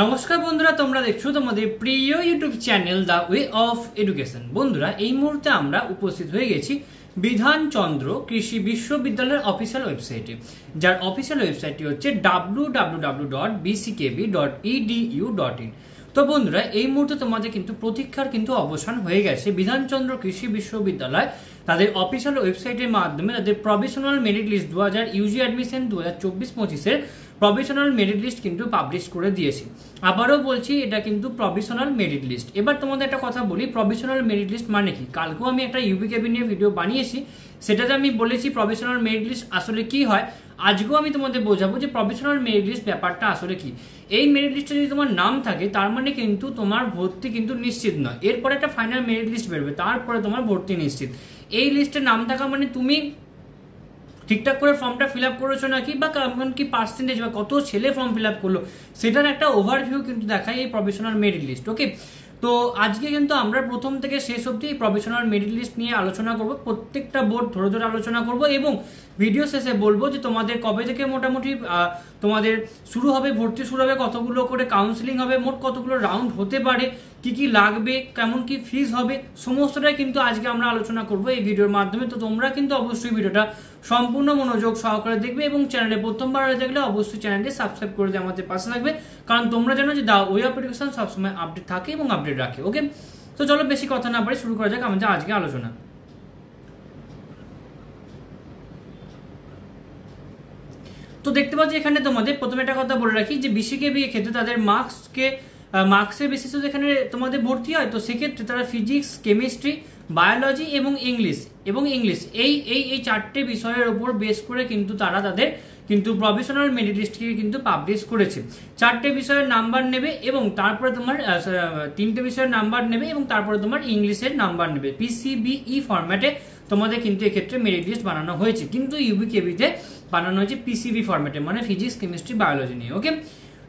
নমস্কার বন্ধুরা তোমরা দেখছো তোমাদের প্রিয় YouTube channel The Way of Education বন্ধুরা এই মুহূর্তে আমরা উপস্থিত হয়ে গেছি বিধানচন্দ্র কৃষি বিশ্ববিদ্যালয়ের অফিসিয়াল ওয়েবসাইটে যার অফিসিয়াল ওয়েবসাইটটি হচ্ছে W W W dot BCKV dot EDU dot in তো বন্ধুরা এই মুহূর্তে তোমাদের কিন্তু প্রতীক্ষার কিন্তু অবসান হয়ে গেছে বিধানচন্দ্র কৃষি বিশ্ববিদ্যালয় তাদের অফিসিয়াল ওয়েবসাইটের মাধ্যমে তাদের প্রভিশনাল মেরিট লিস্ট দু হাজার ইউজি অ্যাডমিশন দু হাজার চব্বিশ পঁচিশের প্রফেশনাল মেরিট লিস্ট কিন্তু পাবলিশ করে দিয়েছে আবারও বলছি এটা কিন্তু প্রফেশনাল মেরিট লিস্ট এবার তোমাদের একটা কথা বলি প্রফেশনাল মেরিট লিস্ট মানে কি কালকেও আমি একটা ইউবি কেবি নিয়ে ভিডিও বানিয়েছি সেটাতে আমি বলেছি প্রফেশনাল মেরিট লিস্ট আসলে কি হয় আজকেও আমি তোমাদের বোঝাবো যে প্রফেশনাল মেরিট লিস্ট ব্যাপারটা আসলে কি এই মেরিট লিস্টে যদি তোমার নাম থাকে তার মানে কিন্তু তোমার ভর্তি কিন্তু নিশ্চিত নয় এরপরে একটা ফাইনাল মেরিট লিস্ট বেরোবে তারপরে তোমার ভর্তি নিশ্চিত এই লিস্টে নাম থাকা মানে তুমি ঠিকঠাক করে ফর্মটা ফিল আপ করেছো নাকি বা কেমন মানে কি পার্সেন্টেজ বা কত ছেলে ফর্ম ফিল আপ করলো সেটার একটা ওভারভিউ কিন্তু দেখায় এই প্রফেশনাল মেরিট লিস্ট ওকে তো আজকে কিন্তু আমরা প্রথম থেকে শেষ অবধি প্রফেশনাল মেরিট লিস্ট নিয়ে আলোচনা করব প্রত্যেকটা বোর্ড ধরে ধরে আলোচনা করব এবং ভিডিও শেষে বলবো যে তোমাদের কবে থেকে মোটামুটি তোমাদের শুরু হবে ভর্তি শুরু হবে কতগুলো করে কাউন্সিলিং হবে মোট কতগুলো রাউন্ড হতে পারে কি কি লাগবে কেমন কি ফিজ হবে সমস্তটাই কিন্তু আজকে আমরা আলোচনা করব এই ভিডিওর মাধ্যমে তো তোমরা কিন্তু অবশ্যই ভিডিওটা সম্পূর্ণ মনোযোগ সহকারে দেখবে এবং চ্যানেলে প্রথমবার হয়ে থাকলে অবশ্যই চ্যানেলটি সাবস্ক্রাইব করে দিয়ে আমাদের পাশে থাকবে কারণ তোমরা জানো যে দা ওই অ্যাপ্লিকেশন সবসময় আপডেট থাকে এবং আপডেট রাখে ওকে তো চলো বেশি কথা না পারি শুরু করা যাক আমাদের আজকে আলোচনা তো দেখতে পাচ্ছি এখানে তোমাদের প্রথমে একটা কথা বলে রাখি যে বিসিকেবি ক্ষেত্রে তাদের মার্কসকে মার্কসের বেসিসে যেখানে তোমাদের ভর্তি হয় তো সেক্ষেত্রে তারা ফিজিক্স কেমিস্ট্রি বায়োলজি এবং ইংলিশ এবং ইংলিশ এই এই এই চারটে বিষয়ের ওপর বেস করে কিন্তু তারা তাদের কিন্তু প্রফেশনাল মেরিট লিস্টকে কিন্তু পাবলিশ করেছে চারটে বিষয়ের নাম্বার নেবে এবং তারপরে তোমার তিনটে বিষয়ের নাম্বার নেবে এবং তারপরে তোমার ইংলিশের নাম্বার নেবে পিসিবিই ফরম্যাটে e তোমাদের কিন্তু এক্ষেত্রে মেরিট লিস্ট বানানো হয়েছে কিন্তু ইউবি কেবিতে বানানো হয়েছে পিসিবি ফরম্যাটে মানে ফিজিক্স কেমিস্ট্রি বায়োলজি নিয়ে ওকে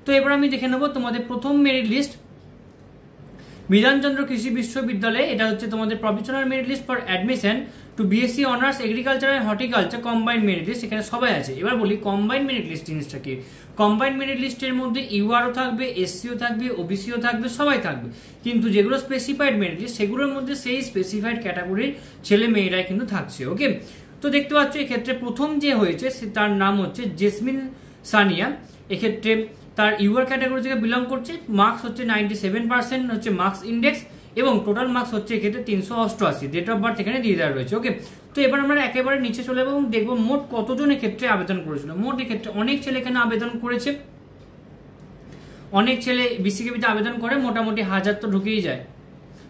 তো এবার আমি দেখে নেবো তোমাদের প্রথম মেরিট লিস্ট বিধানচন্দ্র কৃষি বিশ্ববিদ্যালয়ে এটা হচ্ছে তোমাদের professional merit list for admission to BSc honours agriculture and horticulture combined merit list এখানে সবাই আছে এবার বলি কম্বাইন্ড মেরিট লিস্ট জিনিসটা কি কম্বাইন্ড মেরিট লিস্টের মধ্যে ইউআরও থাকবে এসসিও থাকবে ওবিসিও থাকবে সবাই থাকবে কিন্তু যেগুলো স্পেসিফাইড মেরিট লিস্ট সেগুলোর মধ্যে সেই স্পেসিফাইড ক্যাটাগরির ছেলে মেয়েরাই কিন্তু থাকছে ওকে তো দেখতে পাচ্ছ এক্ষেত্রে প্রথম যে হয়েছে তার নাম হচ্ছে জেসমিন সানিয়া এক্ষেত্রে তার ইউর ক্যাটাগরি থেকে বিলং করছে মার্কস হচ্ছে নাইনটি সেভেন পার্সেন্ট হচ্ছে মার্কস ইন্ডেক্স এবং টোটাল মার্কস হচ্ছে এক্ষেত্রে তিনশো অষ্টআশি ডেট অফ বার্থ এখানে দিয়ে দেওয়া রয়েছে ওকে তো এবার আমরা একেবারে নিচে চলে যাবো এবং দেখবো মোট কতজনের ক্ষেত্রে আবেদন করেছিল মোট এক্ষেত্রে অনেক ছেলে এখানে আবেদন করেছে অনেক ছেলে বিসিকেবিতে আবেদন করে মোটামুটি হাজার তো ঢুকেই যায়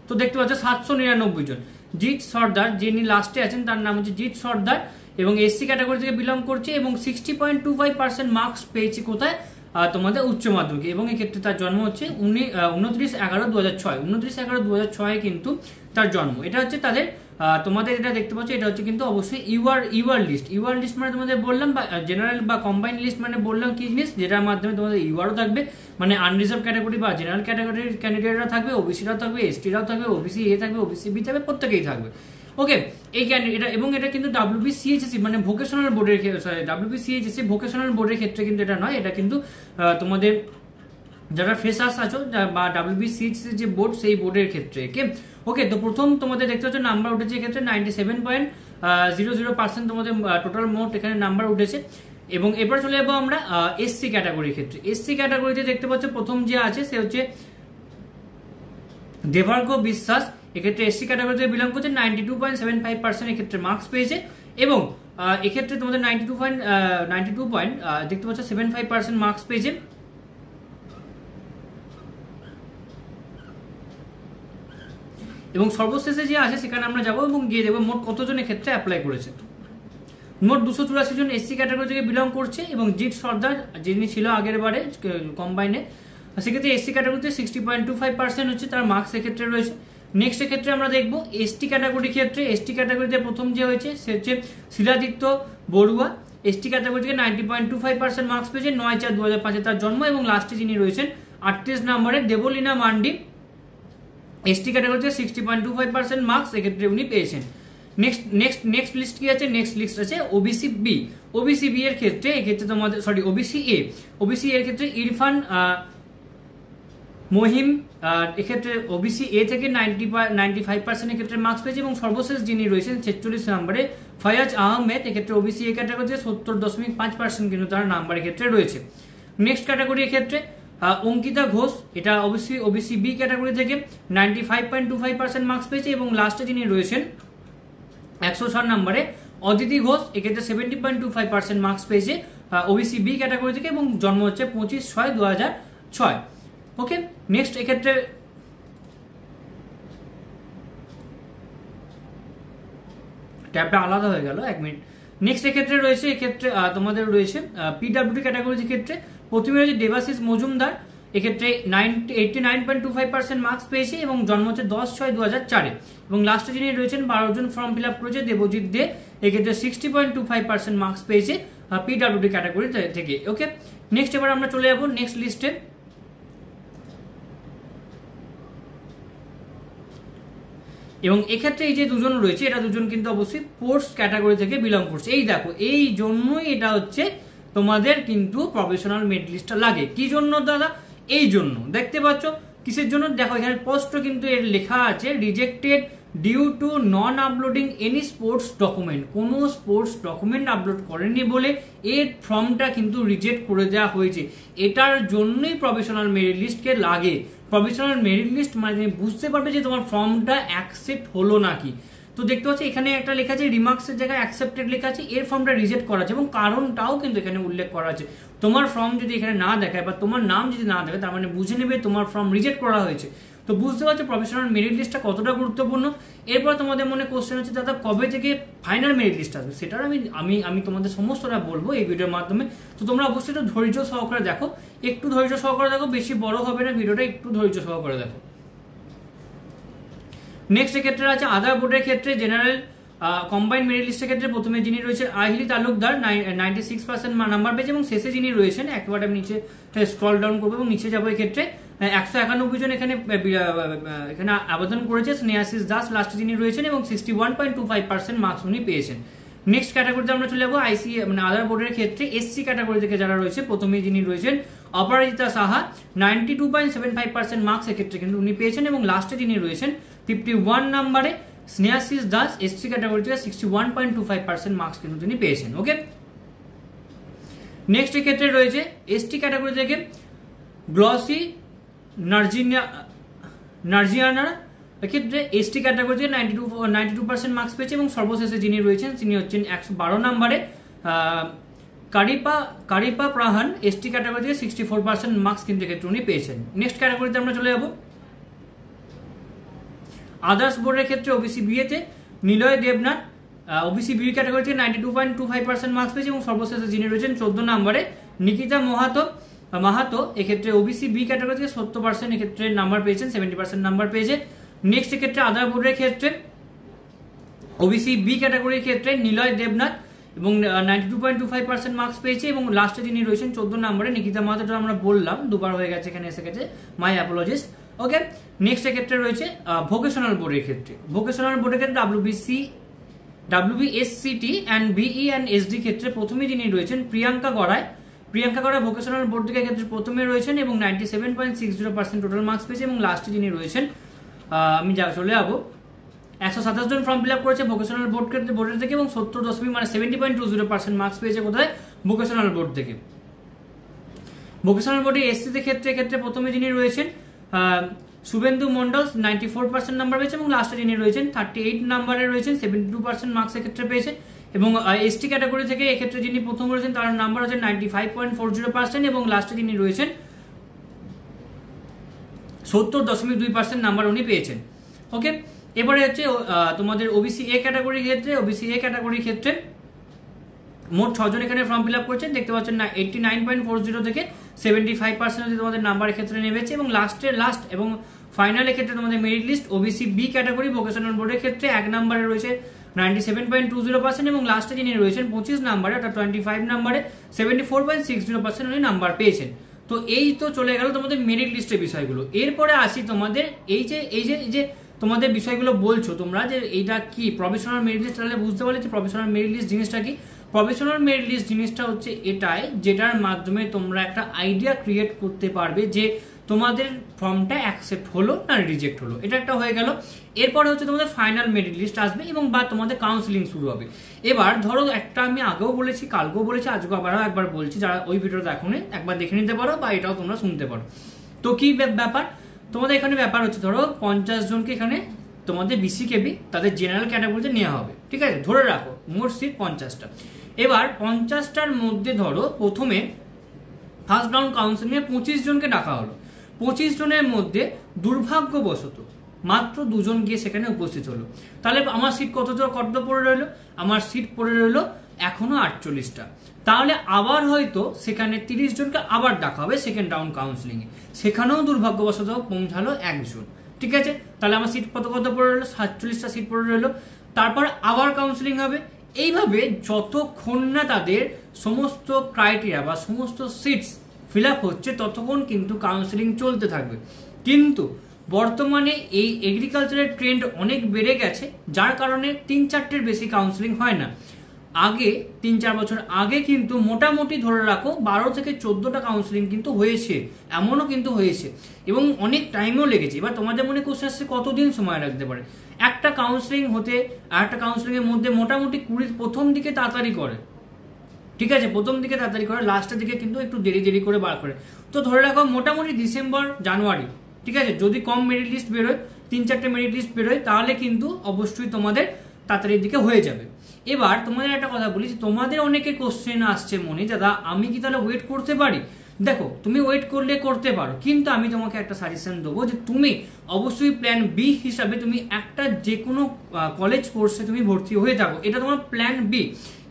তো দেখতে পাচ্ছ সাতশো নিরানব্বই জন জিৎ সর্দার যিনি লাস্টে আছেন তার নাম হচ্ছে জিৎ সর্দার এবং এসসি ক্যাটাগরি থেকে বিলং করছে এবং sixty point two five percent marks পেয়েছে কোথায় তোমাদের উচ্চ মাধ্যমিক এবং এক্ষেত্রে তার জন্ম হচ্ছে উনি উনত্রিশ এগারো দু হাজার ছয় উনত্রিশ এগারো দু হাজার ছয়ে কিন্তু তার জন্ম এটা হচ্ছে তাদের তোমাদের এটা দেখতে পাচ্ছ এটা হচ্ছে কিন্তু অবশ্যই UR UR list UR list মানে তোমাদের বললাম বা জেনারেল বা কম্বাইন লিস্ট মানে বললাম কি জিনিস যেটার মাধ্যমে তোমাদের ইউআরও থাকবে মানে আনরিজার্ভ ক্যাটাগরি বা জেনারেল ক্যাটাগরির ক্যান্ডিডেটরা থাকবে ওবিসিরাও থাকবে এসটিরাও থাকবে ওবিসি এ থাকবে ওবিসি বি থাকবে প্রত্যেকেই থাকবে ওকে এই এটা এবং এটা কিন্তু ডাব্লিউবিসিএইচএসি e, মানে ভোকেশনাল বোর্ডের সরি ডাব্লিউবিসিএইচএসি ভোকেশনাল বোর্ডের ক্ষেত্রে কিন্তু এটা নয় এটা কিন্তু তোমাদের যারা ফ্রেশার্স আছো বা ডাব্লিউবিসিএইচএসি e যে বোর্ড সেই বোর্ডের ক্ষেত্রে কে ওকে তো প্রথম তোমাদের দেখতে হচ্ছে নাম্বার উঠেছে এক্ষেত্রে ninety seven point zero zero percent তোমাদের টোটাল মোট এখানে নাম্বার উঠেছে এবং এরপর চলে যাবো আমরা এসসি ক্যাটাগরির ক্ষেত্রে এসসি ক্যাটাগরিতে দেখতে পাচ্ছ প্রথম যে আছে সে হচ্ছে দেবার্গ বিশ্বাস এক্ষেত্রে এসসি ক্যাটাগরিতে বিলং করছে ninety two point seven five percent এক্ষেত্রে মার্কস পেয়েছে এবং এক্ষেত্রে তোমাদের ninety two point ninety two point দেখতে পাচ্ছ সেভেন ফাইভ পার্সেন্ট মার্কস পেয়েছে এবং সর্বশেষে যে আছে সেখানে আমরা যাবো এবং গিয়ে দেখবো মোট কতজনের ক্ষেত্রে অ্যাপ্লাই করেছে মোট দুশো চুরাশি জন এসসি ক্যাটাগরি থেকে বিলং করছে এবং জিট সর্দার যিনি ছিল আগের বারে কম্বাইনে সেক্ষেত্রে এসসি ক্যাটাগরিতে sixty point two five percent হচ্ছে তার মার্কস এক্ষেত্রে রয়েছে নেক্সট ক্ষেত্রে আমরা দেখব এসটি ক্যাটাগরির ক্ষেত্রে এসটি ক্যাটাগরিতে প্রথম যে হয়েছে সে হচ্ছে শিলাদিত্য বড়ুয়া এসটি ক্যাটাগরি থেকে ninety point two five percent marks পেয়েছে নয় চার দু হাজার পাঁচে তার জন্ম এবং লাস্টে যিনি রয়েছেন আটত্রিশ নম্বরে দেবলীনা মান্ডি এসটি ক্যাটাগরিতে sixty point two five percent marks এক্ষেত্রে উনি পেয়েছেন নেক্সট নেক্সট নেক্সট লিস্ট কি আছে নেক্সট লিস্ট আছে ওবিসি বি ওবিসি বি এর ক্ষেত্রে এক্ষেত্রে তোমাদের সরি ওবিসি এ ওবিসি এর ক্ষেত্রে ইরফান মহিম এক্ষেত্রে ওবিসি এ থেকে নাইনটি নাইনটি ফাইভ পার্সেন্টের ক্ষেত্রে মার্কস পেয়েছে এবং সর্বশেষ যিনি রয়েছেন ছেচল্লিশ নম্বরে ফয়াজ আহমেদ এক্ষেত্রে ওবিসি এ ক্যাটাগরিতে সত্তর দশমিক পাঁচ পার্সেন্ট কিন্তু তার নাম্বারের ক্ষেত্রে রয়েছে নেক্সট ক্যাটাগরির ক্ষেত্রে অঙ্কিতা ঘোষ এটা অবশ্যই ওবিসি বি ক্যাটাগরি থেকে ninety five point two five percent marks পেয়েছে এবং লাস্টে যিনি রয়েছেন একশো ছ নম্বরে অদিতি ঘোষ এক্ষেত্রে seventy point two five percent marks পেয়েছে ওবিসি বি ক্যাটাগরি থেকে এবং জন্ম হচ্ছে পঁচিশ ছয় দু হাজার ছয় ওকে নেক্সট এক্ষেত্রে ট্যাবটা আলাদা হয়ে গেল এক মিনিট নেক্সট এক্ষেত্রে রয়েছে এক্ষেত্রে তোমাদের রয়েছে পিডাব্লিউডি ক্যাটাগরির ক্ষেত্রে প্রথমে রয়েছে দেবাশিস মজুমদার এক্ষেত্রে nine eighty nine point two five percent marks পেয়েছে এবং জন্ম হচ্ছে দশ ছয় দু হাজার চারে এবং লাস্টে যিনি রয়েছেন বারো জন ফর্ম ফিল আপ করেছে দেবজিৎ দে এক্ষেত্রে sixty point two five percent marks পেয়েছে পিডাব্লিউডি ক্যাটাগরি থেকে ওকে নেক্সট এবার আমরা চলে যাবো নেক্সট লিস্টে এবং এক্ষেত্রে এই যে দুজন রয়েছে এটা দুজন কিন্তু অবশ্যই স্পোর্টস ক্যাটাগরি থেকে বিলং করছে এই দেখো এই জন্যই এটা হচ্ছে তোমাদের কিন্তু প্রফেশনাল মেডলিস্টটা লাগে কি জন্য দাদা এই জন্য দেখতে পাচ্ছ কিসের জন্য দেখো এখানে স্পষ্ট কিন্তু এর লেখা আছে rejected due to non uploading any sports document কোনো স্পোর্টস ডকুমেন্ট আপলোড করেনি বলে এর ফর্মটা কিন্তু রিজেক্ট করে দেওয়া হয়েছে এটার জন্যই প্রফেশনাল মেরিট লিস্টকে লাগে প্রফেশনাল মেরিট লিস্ট মানে তুমি বুঝতে পারবে যে তোমার ফর্মটা অ্যাকসেপ্ট হলো নাকি তো দেখতে পাচ্ছি এখানে একটা লেখা আছে রিমার্কসের জায়গায় অ্যাকসেপ্টেড লেখা আছে এর ফর্মটা রিজেক্ট করা আছে এবং কারণটাও কিন্তু এখানে উল্লেখ করা আছে তোমার ফর্ম যদি এখানে না দেখায় বা তোমার নাম যদি না দেখায় তার মানে বুঝে নেবে তোমার ফর্ম রিজেক্ট করা হয়েছে তো বুঝতে পারছো প্রফেশনাল মেরিট লিস্টটা কতটা গুরুত্বপূর্ণ এরপর তোমাদের মনে কোশ্চেন হচ্ছে দাদা কবে থেকে ফাইনাল মেরিট লিস্ট আসবে সেটার আমি আমি আমি তোমাদের সমস্তটা বলবো এই ভিডিওর মাধ্যমে তো তোমরা অবশ্যই একটু ধৈর্য সহকারে দেখো একটু ধৈর্য সহকারে দেখো বেশি বড় হবে না ভিডিওটা একটু ধৈর্য সহকারে দেখো নেক্সট ক্ষেত্রে আছে আধার বোর্ডের ক্ষেত্রে জেনারেল কম্বাইন মেরিট লিস্টের ক্ষেত্রে প্রথমে যিনি রয়েছেন Ahili Talukdar ninety six percent number পেয়েছে এবং শেষে যিনি রয়েছেন একেবারে আমি নিচে স্ক্রল ডাউন করবো এবং নিচে যাবো ক্ষেত্রে হ্যাঁ, একশো একানব্বই জন এখানে এখানে আবেদন করেছে স্নেহাশিস দাস লাস্টে যিনি রয়েছেন এবং sixty one point two five percent marks উনি পেয়েছেন নেক্সট ক্যাটাগরিতে আমরা চলে যাবো আইসি মানে আধার বোর্ডের ক্ষেত্রে এসসি ক্যাটাগরি থেকে যারা রয়েছে প্রথমেই যিনি রয়েছেন Aparajita Saha ninety two point seven five percent marks এক্ষেত্রে কিন্তু উনি পেয়েছেন এবং লাস্টে যিনি রয়েছেন ফিফটি ওয়ান নাম্বারে স্নেহাশিস দাস এসসি ক্যাটাগরি থেকে sixty one point two five percent marks কিন্তু তিনি পেয়েছেন ওকে নেক্সট ক্ষেত্রে রয়েছে এসটি ক্যাটাগরি থেকে গ্লসি নার্জিনিয়া নার্জিয়ানার এক্ষেত্রে এসটি ক্যাটাগরিতে ninety two ninety two percent marks পেয়েছে এবং সর্বশেষে যিনি রয়েছেন তিনি হচ্ছেন একশো বারো নম্বরে কারিপা কারিপা প্রাহান এসটি ক্যাটাগরিতে সিক্সটি ফোর পার্সেন্ট মার্কস কিন্তু এক্ষেত্রে উনি পেয়েছেন নেক্সট ক্যাটাগরিতে আমরা চলে যাব আদার্স বোর্ডের ক্ষেত্রে ওবিসি বিএতে নিলয় দেবনাথ ওবিসি বি ক্যাটাগরিতে ninety two point two five percent marks পেয়েছে এবং সর্বশেষে যিনি রয়েছেন চোদ্দ নম্বরে নিকিতা মহাতো মাহাতো এক্ষেত্রে ওবিসি বি ক্যাটাগরি থেকে সত্তর পার্সেন্ট এক্ষেত্রে নাম্বার পেয়েছেন সেভেন্টি পার্সেন্ট নাম্বার পেয়েছে নেক্সট এক্ষেত্রে আধার বোর্ডের ক্ষেত্রে ওবিসি বি ক্যাটাগরির ক্ষেত্রে নিলয় দেবনাথ এবং ninety two point two five percent marks পেয়েছে এবং লাস্টে তিনি রয়েছেন চোদ্দ নম্বরে নিকিতা মাহাতো আমরা বললাম দুবার হয়ে গেছে এখানে এসে গেছে মাই অ্যাপোলজিস ওকে নেক্সট এক্ষেত্রে রয়েছে ভোকেশনাল বোর্ডের ক্ষেত্রে ভোকেশনাল বোর্ডের ক্ষেত্রে WBC WBSCT and VE and SD ক্ষেত্রে প্রথমে যিনি রয়েছেন প্রিয়াঙ্কা গড়ায় প্রিয়াঙ্কা করা ভোকেশনাল বোর্ড থেকে ক্ষেত্রে প্রথমে রয়েছেন এবং ninety seven point six zero percent total marks পেয়েছে এবং লাস্টে যিনি রয়েছেন আমি যা চলে যাবো একশো সাতাশ জন ফর্ম ফিল আপ করেছে ভোকেশনাল বোর্ড ক্ষেত্রে বোর্ডের থেকে এবং সত্তর দশমিক মানে seventy point two zero percent marks পেয়েছে কোথায় ভোকেশনাল বোর্ড থেকে ভোকেশনাল বোর্ডে এসসিতে ক্ষেত্রে ক্ষেত্রে প্রথমে যিনি রয়েছেন Subhendu Mondal ninety four percent number পেয়েছে এবং লাস্টে যিনি রয়েছেন থার্টি এইট নাম্বারে রয়েছেন সেভেন্টি টু পার্সেন্ট মার্কসের ক্ষেত্রে পেয়েছেন এবং এসটি ক্যাটাগরি থেকে এক্ষেত্রে যিনি প্রথম রয়েছেন তার নাম্বার হচ্ছে ninety five point four zero percent এবং লাস্টে তিনি রয়েছেন সত্তর দশমিক দুই পার্সেন্ট নাম্বার উনি পেয়েছেন ওকে এবারে হচ্ছে তোমাদের ওবিসি এ ক্যাটাগরির ক্ষেত্রে ওবিসি এ ক্যাটাগরির ক্ষেত্রে মোট ছজন এখানে ফর্ম ফিল আপ করছেন দেখতে পাচ্ছেন না eighty nine point four zero থেকে সেভেন্টি ফাইভ পার্সেন্ট হচ্ছে তোমাদের নাম্বারের ক্ষেত্রে নেমেছে এবং লাস্টের লাস্ট এবং ফাইনালের ক্ষেত্রে তোমাদের merit list OBC B category vocational বোর্ডের ক্ষেত্রে এক নাম্বারে রয়েছে ninety seven point two zero percent এবং লাস্টে যিনি রয়েছেন পঁচিশ নাম্বারে অর্থাৎ টোয়েন্টি ফাইভ নাম্বারে seventy four point six zero percent উনি নাম্বার পেয়েছেন তো এই তো চলে গেল তোমাদের মেরিট লিস্টের বিষয়গুলো এরপরে আসি তোমাদের এই যে এই যে যে তোমাদের বিষয়গুলো বলছো তোমরা যে এইটা কি প্রফেশনাল মেরিট লিস্ট তাহলে বুঝতে পারলে যে প্রফেশনাল মেরিট লিস্ট জিনিসটা কি প্রফেশনাল মেরিট লিস্ট জিনিসটা হচ্ছে এটাই যেটার মাধ্যমে তোমরা একটা আইডিয়া ক্রিয়েট করতে পারবে যে তোমাদের ফর্মটা অ্যাকসেপ্ট হলো না রিজেক্ট হলো এটা একটা হয়ে গেল এরপরে হচ্ছে তোমাদের ফাইনাল মেরিট লিস্ট আসবে এবং বা তোমাদের কাউন্সিলিং শুরু হবে এবার ধরো একটা আমি আগেও বলেছি কালকেও বলেছি আজকে আবারও একবার বলছি যারা ওই ভিডিও দেখো একবার দেখে নিতে পারো বা এটাও তোমরা শুনতে পারো তো কি ব্যাপার তোমাদের এখানে ব্যাপার হচ্ছে ধরো পঞ্চাশ জনকে এখানে তোমাদের বিসি কেবি তাদের জেনারেল ক্যাটাগরিতে নেওয়া হবে ঠিক আছে ধরে রাখো মোট সিট পঞ্চাশটা এবার পঞ্চাশটার মধ্যে ধরো প্রথমে ফার্স্ট রাউন্ড কাউন্সিলিংয়ে পঁচিশ জনকে ডাকা হলো পঁচিশ জনের মধ্যে দুর্ভাগ্যবশত মাত্র দুজন গিয়ে সেখানে উপস্থিত হলো তাহলে আমার সিট কত কত পড়ে রইলো আমার সিট পড়ে রইলো এখনো আটচল্লিশটা তাহলে আবার হয়তো সেখানে তিরিশ জনকে আবার ডাকা হবে সেকেন্ড রাউন্ড এ সেখানেও দুর্ভাগ্যবশত পৌঁছালো একজন ঠিক আছে তাহলে আমার সিট কত কত পড়ে রইলো সাতচল্লিশটা সিট পড়ে রইলো তারপর আবার কাউন্সিলিং হবে এইভাবে যতক্ষণ না তাদের সমস্ত ক্রাইটেরিয়া বা সমস্ত সিটস ফিল হচ্ছে ততক্ষণ কিন্তু কাউন্সেলিং চলতে থাকবে কিন্তু বর্তমানে এই এগ্রিকালচারের ট্রেন্ড অনেক বেড়ে গেছে যার কারণে তিন চারটের বেশি কাউন্সেলিং হয় না আগে তিন চার বছর আগে কিন্তু মোটামুটি ধরে রাখো বারো থেকে চোদ্দোটা কাউন্সিলিং কিন্তু হয়েছে এমনও কিন্তু হয়েছে এবং অনেক টাইমও লেগেছে এবার তোমাদের মনে কোশ্চেন আসছে কতদিন সময় লাগতে পারে একটা কাউন্সিলিং হতে আর একটা কাউন্সিলিংয়ের মধ্যে মোটামুটি কুড়ির প্রথম দিকে তাড়াতাড়ি করে ঠিক আছে প্রথম দিকে তাড়াতাড়ি করে লাস্টের দিকে কিন্তু একটু দেরি দেরি করে বার করে তো ধরে রাখো মোটামুটি ডিসেম্বর জানুয়ারি ঠিক আছে যদি কম মেরিট লিস্ট বেরোয় তিন চারটে মেরিট লিস্ট বেরোয় তাহলে কিন্তু অবশ্যই তোমাদের তাড়াতাড়ির দিকে হয়ে যাবে এবার তোমাদের একটা কথা বলি যে তোমাদের অনেকে কোশ্চেন আসছে মনে দাদা আমি কি তাহলে ওয়েট করতে পারি দেখো তুমি ওয়েট করলে করতে পারো কিন্তু আমি তোমাকে একটা সাজেশন দেবো যে তুমি অবশ্যই প্ল্যান বি হিসাবে তুমি একটা যে কোনো কলেজ কোর্সে তুমি ভর্তি হয়ে থাকো এটা তোমার প্ল্যান বি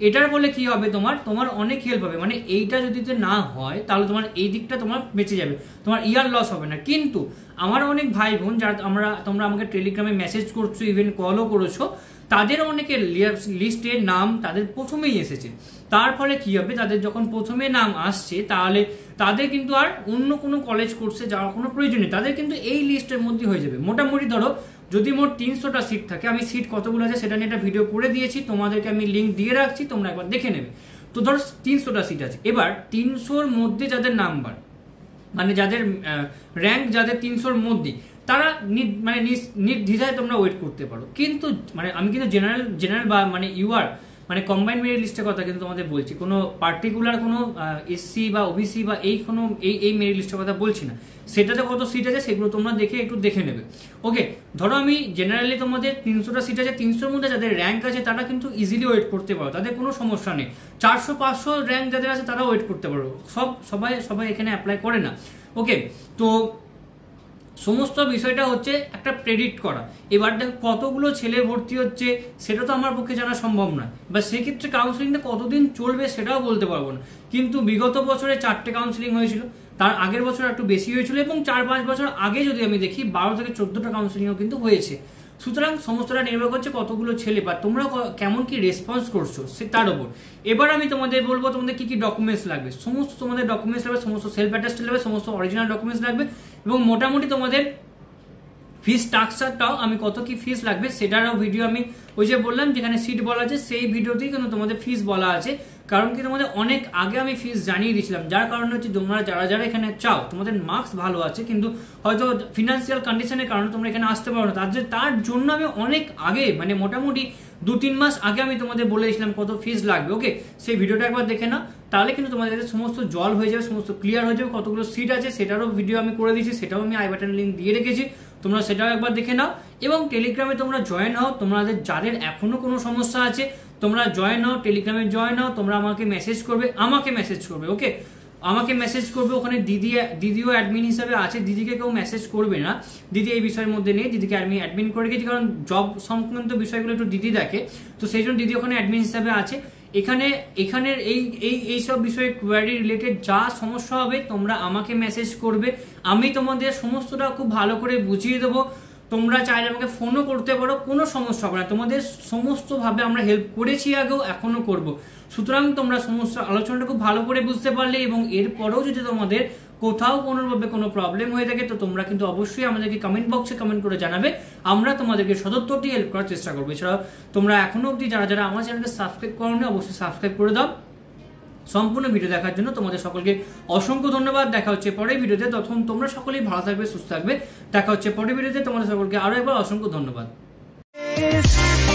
এটার বলে কি হবে তোমার তোমার অনেক হেল্প হবে মানে এইটা যদি না হয় তাহলে তোমার এই দিকটা তোমার বেঁচে যাবে তোমার ইয়ার লস হবে না কিন্তু আমার অনেক ভাই বোন যারা আমরা তোমরা আমাকে টেলিগ্রামে মেসেজ করছো ইভেন কলও করেছো তাদের অনেকের লিস্টের নাম তাদের প্রথমেই এসেছে তার ফলে কি হবে তাদের যখন প্রথমে নাম আসছে তাহলে তাদের কিন্তু আর অন্য কোনো কলেজ কোর্সে যাওয়ার কোনো প্রয়োজন নেই তাদের কিন্তু এই লিস্টের মধ্যে হয়ে যাবে মোটামুটি ধরো যদি মোট তিনশোটা সিট থাকে আমি সিট কতগুলো আছে সেটা নিয়ে একটা ভিডিও করে দিয়েছি তোমাদেরকে আমি লিঙ্ক দিয়ে রাখছি তোমরা একবার দেখে নেবে তো ধর তিনশোটা সিট আছে এবার তিনশোর মধ্যে যাদের নাম্বার মানে যাদের র্যাঙ্ক যাদের তিনশোর মধ্যে তারা মানে নির্দ্বিধায় তোমরা ওয়েট করতে পারো কিন্তু মানে আমি কিন্তু জেনারেল জেনারেল বা মানে ইউআর মানে কম্বাইন্ড মেরিট লিস্টের কথা কিন্তু তোমাদের বলছি কোনো পার্টিকুলার কোনো এসসি বা ওবিসি বা এই কোনো এই এই মেরিট লিস্টের কথা বলছি না সেটাতে কত সিট আছে সেগুলো তোমরা দেখে একটু দেখে নেবে ওকে ধরো আমি জেনারেলি তোমাদের তিনশোটা সিট আছে তিনশোর মধ্যে যাদের র্যাঙ্ক আছে তারা কিন্তু ইজিলি ওয়েট করতে পারো তাদের কোনো সমস্যা নেই চারশো পাঁচশো র্যাঙ্ক যাদের আছে তারা ওয়েট করতে পারো সব সবাই সবাই এখানে অ্যাপ্লাই করে না ওকে তো সমস্ত বিষয়টা হচ্ছে একটা প্রেডিক্ট করা এবার দেখ কতগুলো ছেলে ভর্তি হচ্ছে সেটা তো আমার পক্ষে জানা সম্ভব নয় বা সেক্ষেত্রে কাউন্সিলিংটা কতদিন চলবে সেটাও বলতে পারবো না কিন্তু বিগত বছরে চারটে কাউন্সিলিং হয়েছিল তার আগের বছর একটু বেশি হয়েছিল এবং চার পাঁচ বছর আগে যদি আমি দেখি বারো থেকে চোদ্দটা কাউন্সিলিংও কিন্তু হয়েছে সুতরাং সমস্তটা নির্ভর করছে কতগুলো ছেলে বা তোমরা কেমন কি রেসপন্স করছো সে তার উপর এবার আমি তোমাদের বলবো তোমাদের কি কি ডকুমেন্টস লাগবে সমস্ত তোমাদের ডকুমেন্টস লাগবে সমস্ত সেলফ অ্যাটাস্ট লাগবে সমস্ত অরিজিনাল ডকুমেন্টস লাগবে এবং মোটামুটি তোমাদের ফি স্ট্রাকচারটাও আমি কত কি ফিস লাগবে সেটারও ভিডিও আমি ওই যে বললাম যেখানে সিট বলা আছে সেই ভিডিওতেই কিন্তু তোমাদের ফিস বলা আছে কারণ কি তোমাদের অনেক আগে আমি ফিস জানিয়ে দিয়েছিলাম যার কারণে হচ্ছে তোমরা যারা যারা এখানে চাও তোমাদের মার্কস ভালো আছে কিন্তু হয়তো ফিনান্সিয়াল কন্ডিশনের কারণে তোমরা এখানে আসতে পারো না তার তার জন্য আমি অনেক আগে মানে মোটামুটি দু তিন মাস আগে আমি তোমাদের বলে দিয়েছিলাম কত ফিস লাগবে ওকে সেই ভিডিওটা একবার দেখে না তাহলে কিন্তু তোমাদের কাছে সমস্ত জল হয়ে যাবে সমস্ত ক্লিয়ার হয়ে যাবে কতগুলো সিট আছে সেটারও ভিডিও আমি করে দিয়েছি সেটাও আমি আই বাটন লিঙ্ক দিয়ে রেখেছি তোমরা সেটাও একবার দেখে নাও এবং টেলিগ্রামে তোমরা জয়েন হও তোমাদের যাদের এখনও কোনো সমস্যা আছে তোমরা জয়েন হও টেলিগ্রামে জয়েন হও তোমরা আমাকে মেসেজ করবে আমাকে মেসেজ করবে ওকে আমাকে মেসেজ করবে ওখানে দিদি দিদিও অ্যাডমিন হিসাবে আছে দিদিকে কেউ মেসেজ করবে না দিদি এই বিষয়ের মধ্যে নেই দিদিকে আমি অ্যাডমিন করে গেছি কারণ জব সংক্রান্ত বিষয়গুলো একটু দিদি দেখে তো সেই জন্য দিদি ওখানে অ্যাডমিন হিসাবে আছে এখানে এখানের এই এই এই সব বিষয়ে কোয়ারি রিলেটেড যা সমস্যা হবে তোমরা আমাকে মেসেজ করবে আমি তোমাদের সমস্তটা খুব ভালো করে বুঝিয়ে দেবো তোমরা চাইলে আমাকে ফোনও করতে পারো কোনো সমস্যা হবে না তোমাদের সমস্তভাবে আমরা হেল্প করেছি আগেও এখনও করব সুতরাং তোমরা সমস্যা আলোচনাটা খুব ভালো করে বুঝতে পারলে এবং এরপরেও যদি তোমাদের কোথাও কোনোভাবে কোনো প্রবলেম হয়ে থাকে তো তোমরা কিন্তু অবশ্যই আমাদেরকে কমেন্ট বক্সে কমেন্ট করে জানাবে আমরা তোমাদেরকে সদত্তরটি হেল্প করার চেষ্টা করবো এছাড়াও তোমরা এখনো অবধি যারা যারা আমার চ্যানেলকে সাবস্ক্রাইব করো অবশ্যই সাবস্ক্রাইব করে দাও সম্পূর্ণ ভিডিও দেখার জন্য তোমাদের সকলকে অসংখ্য ধন্যবাদ দেখা হচ্ছে পরের ভিডিওতে তখন তোমরা সকলেই ভালো থাকবে সুস্থ থাকবে দেখা হচ্ছে পরের ভিডিওতে তোমাদের সকলকে আরও একবার অসংখ্য ধন্যবাদ